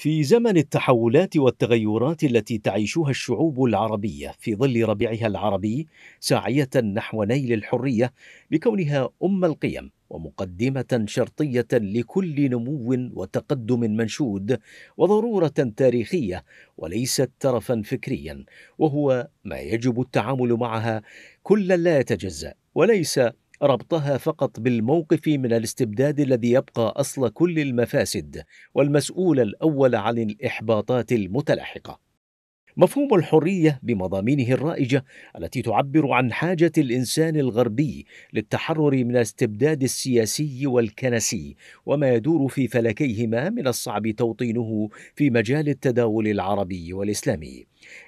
في زمن التحولات والتغيرات التي تعيشها الشعوب العربيه في ظل ربيعها العربي ساعيه نحو نيل الحريه بكونها ام القيم ومقدمه شرطيه لكل نمو وتقدم منشود وضروره تاريخيه وليست ترفا فكريا وهو ما يجب التعامل معها كلا لا يتجزا وليس ربطها فقط بالموقف من الاستبداد الذي يبقى اصل كل المفاسد والمسؤول الاول عن الاحباطات المتلاحقه مفهوم الحريه بمضامينه الرائجه التي تعبر عن حاجه الانسان الغربي للتحرر من الاستبداد السياسي والكنسي وما يدور في فلكيهما من الصعب توطينه في مجال التداول العربي والاسلامي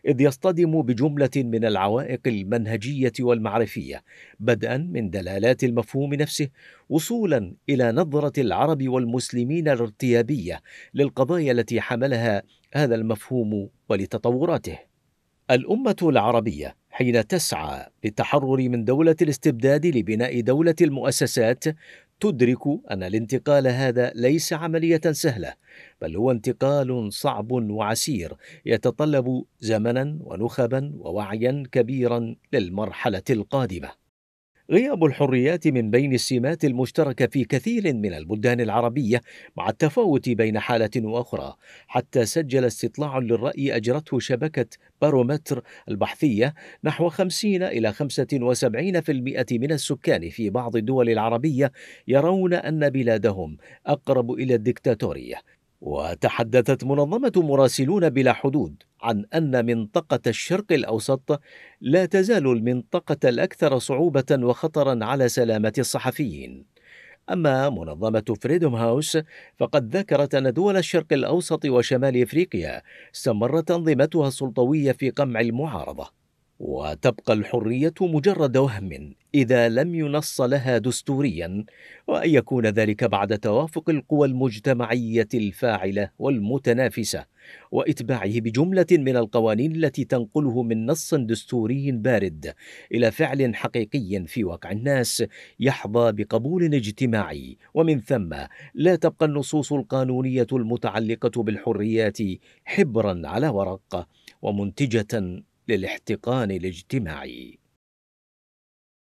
إذ يصطدم بجملة من العوائق المنهجية والمعرفية بدءا من دلالات المفهوم نفسه وصولا إلى نظرة العرب والمسلمين الارتيابية للقضايا التي حملها هذا المفهوم ولتطوراته. الأمة العربية حين تسعى للتحرر من دولة الاستبداد لبناء دولة المؤسسات تدرك ان الانتقال هذا ليس عمليه سهله بل هو انتقال صعب وعسير يتطلب زمنا ونخبا ووعيا كبيرا للمرحله القادمه غياب الحريات من بين السمات المشتركة في كثير من البلدان العربية مع التفاوت بين حالة وأخرى، حتى سجل استطلاع للرأي أجرته شبكة بارومتر البحثية نحو 50 إلى 75% من السكان في بعض الدول العربية يرون أن بلادهم أقرب إلى الدكتاتورية، وتحدثت منظمة مراسلون بلا حدود عن أن منطقة الشرق الأوسط لا تزال المنطقة الأكثر صعوبة وخطرا على سلامة الصحفيين. أما منظمة فريدوم هاوس فقد ذكرت أن دول الشرق الأوسط وشمال إفريقيا استمرت أنظمتها السلطوية في قمع المعارضة وتبقى الحريه مجرد وهم اذا لم ينص لها دستوريا وان يكون ذلك بعد توافق القوى المجتمعيه الفاعله والمتنافسه واتباعه بجمله من القوانين التي تنقله من نص دستوري بارد الى فعل حقيقي في واقع الناس يحظى بقبول اجتماعي ومن ثم لا تبقى النصوص القانونيه المتعلقه بالحريات حبرا على ورق ومنتجه للاحتقان الاجتماعي